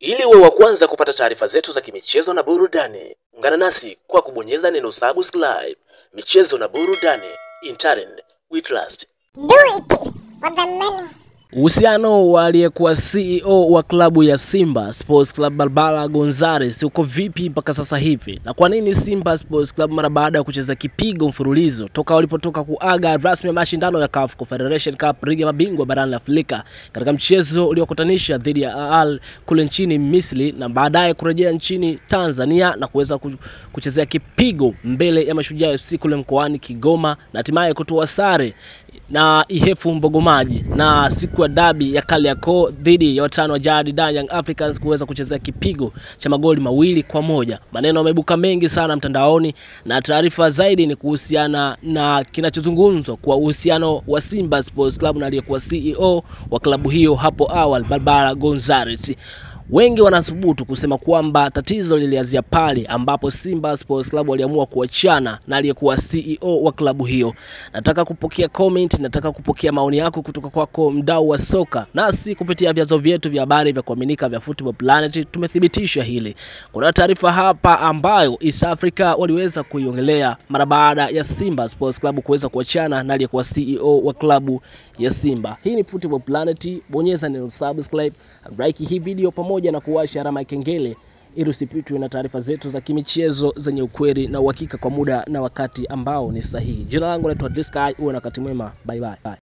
Ili uwe wa kwanza kupata taarifa zetu za kimichezo na burudani, ungana nasi kwa kubonyeza neno subscribe. Michezo na burudani, in we trust. Do it for the money. Uhusiano wa aliyekuwa CEO wa klabu ya Simba Sports Club Barbara Gonzalez uko vipi mpaka sasa hivi, na kwa nini Simba Sports Club mara baada ya kucheza kipigo mfululizo toka walipotoka kuaga rasmi ya mashindano ya CAF Confederation Cup, ligi ya mabingwa barani Afrika, katika mchezo uliokutanisha dhidi ya Al kule nchini Misri na baadaye kurejea nchini Tanzania na kuweza kuchezea kipigo mbele ya Mashujaa FC kule mkoani Kigoma na hatimaye kutoa sare na Ihefu Mbogomaji na siku ya dabi ya Kariakoo dhidi ya watani wa jadi Young Africans kuweza kuchezea kipigo cha magoli mawili kwa moja. Maneno yameibuka mengi sana mtandaoni na taarifa zaidi ni kuhusiana na kinachozungumzwa kwa uhusiano wa Simba Sports Club na aliyekuwa CEO wa klabu hiyo hapo awali Barbara Gonzalez. Wengi wanathubutu kusema kwamba tatizo lilianzia pale ambapo Simba Sports Club waliamua kuachana na aliyekuwa CEO wa klabu hiyo. Nataka kupokea comment, nataka kupokea maoni yako kutoka kwako mdau wa soka, nasi kupitia vyanzo vyetu vya habari vya kuaminika vya Football Planet tumethibitisha hili. Kuna taarifa hapa ambayo East Africa waliweza kuiongelea mara baada ya Simba Sports Club kuweza kuachana na aliyekuwa CEO wa klabu ya Simba. Hii ni Football Planet, bonyeza neno subscribe, like hii video pamoja pamoja na kuwasha alama ya kengele ili usipitwe na taarifa zetu za kimichezo zenye ukweli na uhakika kwa muda na wakati ambao ni sahihi. Jina langu naitwa Disky, uwe na wakati mwema. Bye bye. bye.